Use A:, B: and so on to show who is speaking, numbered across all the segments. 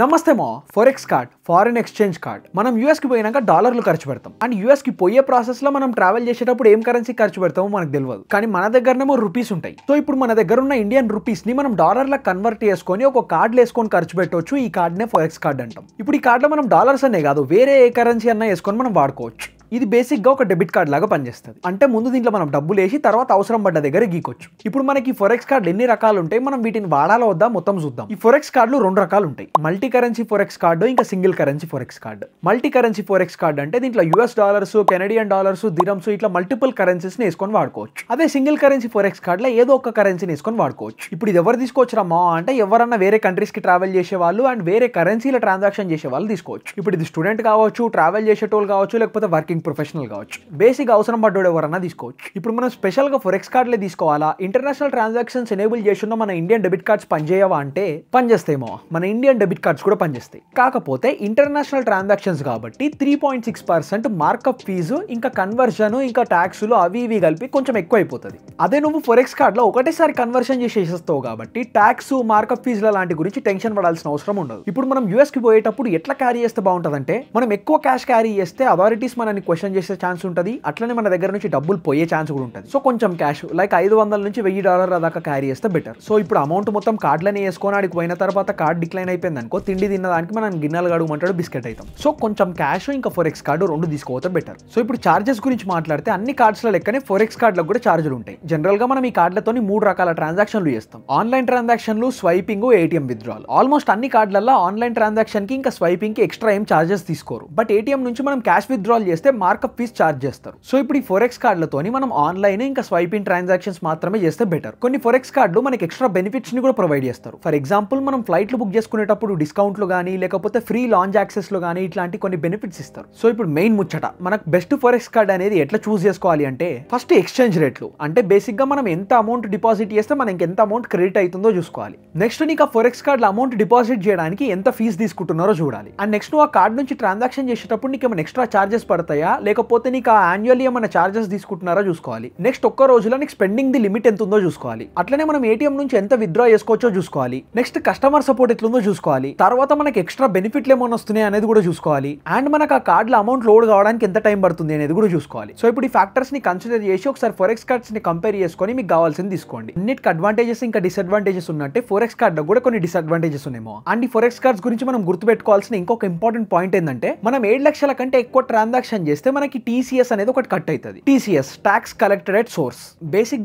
A: నమస్తేమో forex card foreign exchange card మనం యూఎస్కి పోయినాక డాలర్లు ఖర్చు పెడతాం అండ్ యూఎస్కి పోయే ప్రాసెస్లో మనం ట్రావెల్ చేసేటప్పుడు ఏం కరెన్సీ ఖర్చు పెడతామో మనకు తెలియదు కానీ మన దగ్గరనేమో రూపీస్ ఉంటాయి సో ఇప్పుడు మన దగ్గర ఉన్న ఇండియన్ రూపీస్ని మనం డాలర్ల కన్వర్ట్ చేసుకొని ఒక కార్డులు వేసుకొని ఖర్చు పెట్టవచ్చు ఈ కార్డ్నే ఫోరెక్స్ కార్డ్ అంటాం ఇప్పుడు ఈ కార్డులో మనం డాలర్స్ అనే కాదు వేరే ఏ కరెన్సీ అన్నా వేసుకొని మనం వాడుకోవచ్చు ఇది బేసిక్ గా ఒక డెబిట్ కార్డ్ లాగా పనిచేస్తుంది అంటే ముందు దీంట్లో మనం డబ్బులు వేసి తర్వాత అవసరం పడ్డ దగ్గర గీకొచ్చు ఇప్పుడు మనకి ఫొరెక్స్ కార్డులు ఎన్ని రకాలు ఉంటాయి మనం వీటిని వాడాలో వద్దా మొత్తం చూద్దాం ఈ ఫొరెక్స్ కార్డులు రెండు రకాలు ఉంటాయి మల్టీ కరెన్సీ ఫొరెక్స్ కార్డు ఇంకా single currency forex card multi currency forex card అంటే దీంట్లో US dollars Canadian dollars dirhams ఇట్లా మల్టిపుల్ కరెన్సీస్ ని వేసుకొని వాడుకోవచ్చు అదే సింగిల్ కరెన్సీ ఫొరెక్స్ లో ఏదో ఒక కరెన్సీని వేసుకొని వాడుకోవచ్చు ఇప్పుడు ఇది ఎవరు తీసుకోవచ్చురమ్మా అంటే ఎవరన్నా వేరే కంట్రీస్ కి ట్రావెల్ చేసే వాళ్ళు అండ్ వేరే కరెన్సీల ట్రాన్సాక్షన్ చేసే వాళ్ళు తీసుకోవచ్చు ఇప్పుడు ఇది స్టూడెంట్ కావచ్చు ట్రావెల్ టోల్ కావచ్చు లేకపోతే వర్కింగ్ బ్యాంకింగ్ ప్రొఫెషనల్ కావచ్చు బేసిక్ అవసరం పడ్డాడు ఎవరన్నా తీసుకోవచ్చు ఇప్పుడు మనం స్పెషల్గా ఫోరెక్స్ కార్డులే తీసుకోవాలా ఇంటర్నేషనల్ ట్రాన్సాక్షన్స్ ఎనేబుల్ చేస్తున్న మన ఇండియన్ డెబిట్ కార్డ్స్ పనిచేయవా అంటే పనిచేస్తేమో మన ఇండియన్ డెబిట్ కార్డ్స్ కూడా పనిచేస్తాయి కాకపోతే ఇంటర్నేషనల్ ట్రాన్సాక్షన్స్ కాబట్టి three point six percent markup fee ఇంకా కన్వర్షన్ ఇంకా ట్యాక్సులు అవి ఇవి కలిపి కొంచెం ఎక్కువ అయిపోతుంది అదే నువ్వు ఫోరెక్స్ కార్డ్లో ఒకటేసారి కన్వర్షన్ చేసేస్తావు కాబట్టి ట్యాక్స్ మార్కప్ ఫీజుల లాంటి గురించి టెన్షన్ పడాల్సిన అవసరం ఉండదు ఇప్పుడు మనం యూఎస్కి పోయేటప్పుడు ఎట్లా క్యారీ చేస్తే బాగుంటుందంటే మనం ఎక్కువ క్యాష్ క్యారీ చేస్తే అథారిటీస్ మనని క్వశ్చన్ చేసే ఛాన్స్ ఉంటుంది అట్లనే మన దగ్గర నుంచి డబ్బులు పోయే ఛాన్స్ కూడా ఉంటుంది సో కొంచెం క్యాష్ లైక్ ఐదు వందల నుంచి వెయ్యి డాలర్ల దాకా క్యారీ చేస్తే బెటర్ సో ఇప్పుడు అమౌంట్ మొత్తం కార్డులనే వేసుకొని ఆడికి పోయిన తర్వాత కార్డ్ డిక్లైన్ అయిపోయింది అనుకో తిండి తిన్న దానికి మనం గిన్నెలు గడుగుమంటాడు బిస్కెట్ అవుతాం సో కొంచెం క్యాష్ ఇంకా ఫోరెక్స్ కార్డు రెండు తీసుకోవతే బెటర్ సో ఇప్పుడు చార్జెస్ గురించి మాట్లాడితే అన్ని కార్డ్స్లో లెక్కనే ఫోరెక్స్ కార్డులకు కూడా ఛార్జీలు ఉంటాయి జనరల్గా మనం ఈ కార్డులతో మూడు రకాల ట్రాన్సాక్షన్లు చేస్తాం ఆన్లైన్ ట్రాన్సాక్షన్లు స్వైపింగ్ ఏటీఎం విత్డ్రాల్ ఆల్మోస్ట్ అన్ని కార్డులలో ఆన్లైన్ ట్రాన్సాక్షన్కి ఇంకా స్వైపింగ్కి ఎక్స్ట్రా ఏం ఛార్జెస్ తీసుకోరు బట్ ఏటీఎం నుంచి మనం క్యాష్ విత్డ్రాల్ చేస్తే మార్కప్ ఫీజ్ ఛార్జ్ చేస్తారు సో ఇప్పుడు ఈ ఫోరెక్స్ కార్డులతో మనం ఆన్లైన్ ఇంకా స్వైపింగ్ ట్రాన్సాక్షన్స్ మాత్రమే చేస్తే బెటర్ కొన్ని ఫోరెక్స్ కార్డులు మనకి ఎక్స్ట్రా ని కూడా ప్రొవైడ్ చేస్తారు ఫర్ ఎగ్జాంపుల్ మనం ఫ్లైట్లు బుక్ చేసుకునేటప్పుడు డిస్కౌంట్లు కానీ లేకపోతే ఫ్రీ లాంచ్ లో కానీ ఇట్లాంటి కొన్ని బెనిఫిట్స్ ఇస్తారు సో ఇప్పుడు మెయిన్ ముచ్చట మనకు బెస్ట్ ఫోరెక్స్ కార్డ్ అనేది ఎట్లా చూస్ చేసుకోవాలి అంటే ఫస్ట్ ఎక్స్చేంజ్ రేట్లు అంటే బేసిక్ గా మనం ఎంత అమౌంట్ డిపాజిట్ చేస్తే మనకి ఎంత అమౌంట్ క్రెడిట్ అవుతుందో చూసుకోవాలి నెక్స్ట్ నీకు ఆ ఫోరెక్స్ కార్డ్లో అమౌంట్ డిపాజిట్ చేయడానికి ఎంత ఫీజు తీసుకుంటున్నారో చూడాలి అండ్ నెక్స్ట్ నువ్వు ఆ కార్డ్ నుంచి ట్రాన్సాక్షన్ చేసేటప్పుడు నీకు ఏమైనా ఎక్స్ట్రా చార్జెస్ పడతాయా తీసుకుంటున్నారా లేకపోతే నీకు ఆ యాన్యువల్లీ ఏమైనా ఛార్జెస్ తీసుకుంటున్నారా చూసుకోవాలి నెక్స్ట్ ఒక్క రోజులో నీకు స్పెండింగ్ ది లిమిట్ ఎంత ఉందో చూసుకోవాలి అట్లనే మనం ఏటీఎం నుంచి ఎంత విత్డ్రా చేసుకోవచ్చో చూసుకోవాలి నెక్స్ట్ కస్టమర్ సపోర్ట్ ఎట్లుందో చూసుకోవాలి తర్వాత మనకి ఎక్స్ట్రా బెనిఫిట్లు ఏమైనా వస్తున్నాయి అనేది కూడా చూసుకోవాలి అండ్ మనకు ఆ లో అమౌంట్ లోడ్ కావడానికి ఎంత టైం పడుతుంది అనేది కూడా చూసుకోవాలి సో ఇప్పుడు ఈ ఫ్యాక్టర్స్ ని కన్సిడర్ చేసి ఒకసారి ఫోరెక్స్ కార్డ్స్ ని కంపేర్ చేసుకొని మీకు కావాల్సింది తీసుకోండి అన్నిటికి అడ్వాంటేజెస్ ఇంకా డిసడ్వాంటేజెస్ ఉన్నట్టే ఫోరెక్స్ కార్డ్ లో కూడా కొన్ని డిసడ్వాంటేజెస్ ఉన్నాయో అండ్ ఈ ఫోరెక్స్ కార్డ్స్ గురించి మనం గుర్తుపెట్టుకోవాల్సిన ఇంకొక ఇంపార్టెంట్ పాయింట్ ఏంటంటే మనం ఏడు లక్షల కంటే ఎక్కువ ట్రాన్సాక్షన్ చేసి చేస్తే మనకి టీసీఎస్ అనేది ఒకటి కట్ అవుతుంది TCS tax collected at source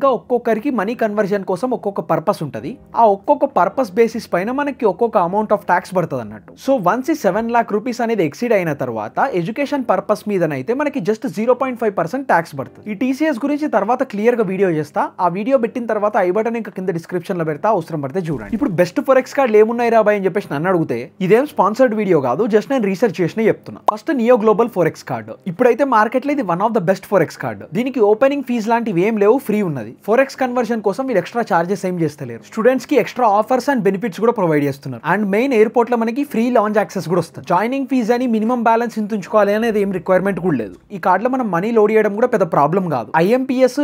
A: గా ఒక్కొక్కరికి మనీ కన్వర్జన్ కోసం ఒక్కొక్క పర్పస్ ఉంటుంది ఆ ఒక్కొక్క పర్పస్ బేసిస్ పైన మనకి ఒక్కొక్క అమౌంట్ ఆఫ్ ట్యాక్స్ పడుతుంది అన్నట్టు సో వన్స్ ఈ సెవెన్ లాక్ రూపీస్ అనేది ఎక్సీడ్ అయిన తర్వాత ఎడ్యుకేషన్ పర్పస్ మీదనైతే మనకి just zero point five percent tax పడుతుంది ఈ టీసీఎస్ గురించి తర్వాత క్లియర్ గా వీడియో చేస్తా ఆ వీడియో పెట్టిన తర్వాత ఐ బటన్ ఇంకా కింద డిస్క్రిప్షన్ లో పెడతా అవసరం పడితే చూడండి ఇప్పుడు బెస్ట్ ఫోరెక్స్ కార్డులు ఏమున్నాయి రాబాయ్ అని చెప్పేసి నన్ను అడిగితే ఇదేం స్పాన్సర్డ్ వీడియో కాదు జస్ట్ నేను రీసెర్చ్ చేసిన చెప్తున్నా first Niyo global forex card ఇప్పుడైతే మార్కెట్లో ఇది one of the best forex card దీనికి ఓపెనింగ్ ఫీజ్ లాంటివి ఏం లేవు ఫ్రీ ఉన్నది ఫోరెక్స్ కన్వర్షన్ కోసం మీరు ఎక్స్ట్రా చార్జెస్ ఏం చేస్తలేరు స్టూడెంట్స్ కి ఎక్స్ట్రా ఆఫర్స్ అండ్ బెనిఫిట్స్ కూడా ప్రొవైడ్ చేస్తున్నారు అండ్ మెయిన్ ఎయిర్పోర్ట్ లో మనకి ఫ్రీ లాంచ్ యాక్సెస్ కూడా వస్తుంది జాయినింగ్ ఫీజ్ అని మినిమం బ్యాలెన్స్ ఇంతుంచుకోవాలి అనేది ఏం రిక్వైర్మెంట్ కూడా లేదు ఈ లో మనం మనీ లోడ్ చేయడం కూడా పెద్ద ప్రాబ్లం కాదు ఐఎంపీఎస్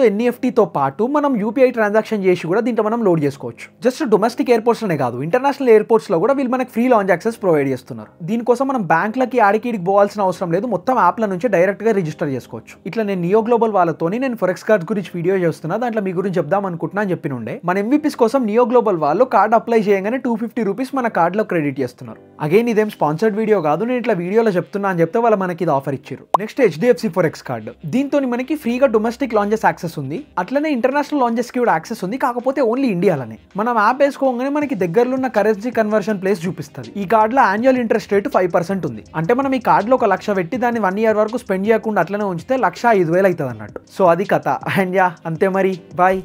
A: e తో పాటు మనం యూపీఐ ట్రాన్సాక్షన్ చేసి కూడా దీంట్లో మనం లోడ్ చేసుకోవచ్చు జస్ట్ డొమెస్టిక్ అనే కాదు ఇంటర్నేషనల్ ఎయిర్పోర్ట్స్ లో కూడా వీళ్ళు మనకి ఫ్రీ లాంచ్ యాక్సెస్ ప్రొవైడ్ చేస్తున్నారు దీనికోసం మనం బ్యాంక్లకి ఆడికి పోవాల్సిన అవసరం లేదు మొత్తం యాప్ల నుంచి డైరెక్ట్గా రిజిస్టర్ చేసుకోవచ్చు ఇట్లా నేను నియో గ్లోబల్ వాళ్ళతోని నేను ఫొరెక్స్ కార్డ్ గురించి వీడియో చేస్తున్నా దాంట్లో మీ గురించి చెప్దాం అనుకుంటున్నా అని చెప్పిన ఉండే మన ఎంబీపీస్ కోసం నియో గ్లోబల్ వాళ్ళు కార్డ్ అప్లై చేయగానే టూ ఫిఫ్టీ రూపీస్ మన కార్డ్లో క్రెడిట్ చేస్తున్నారు అగైన్ ఇదేం స్పాన్సర్డ్ వీడియో కాదు నేను ఇట్లా వీడియోలో చెప్తున్నా అని చెప్తే వాళ్ళు మనకి ఇది ఆఫర్ ఇచ్చారు నెక్స్ట్ హెచ్డిఎఫ్సి ఫొరెక్స్ కార్డు దీంతో మనకి ఫ్రీగా డొమెస్టిక్ లాంచెస్ యాక్సెస్ ఉంది అట్లనే ఇంటర్నేషనల్ కి కూడా యాక్సెస్ ఉంది కాకపోతే ఓన్లీ ఇండియాలోనే మనం యాప్ వేసుకోగానే మనకి దగ్గరలో ఉన్న కరెన్సీ కన్వర్షన్ ప్లేస్ చూపిస్తుంది ఈ కార్డ్లో annual interest rate five percent ఉంది అంటే మనం ఈ లో ఒక లక్ష పెట్టి దాన్ని వన్ ఇయర్ వరకు స్పెండ్ చేయకుండా అట్లనే ఉంచితే లక్ష ఐదు వేలు అవుతుంది అన్నట్టు సో అది కథ అండ్ యా అంతే మరి బాయ్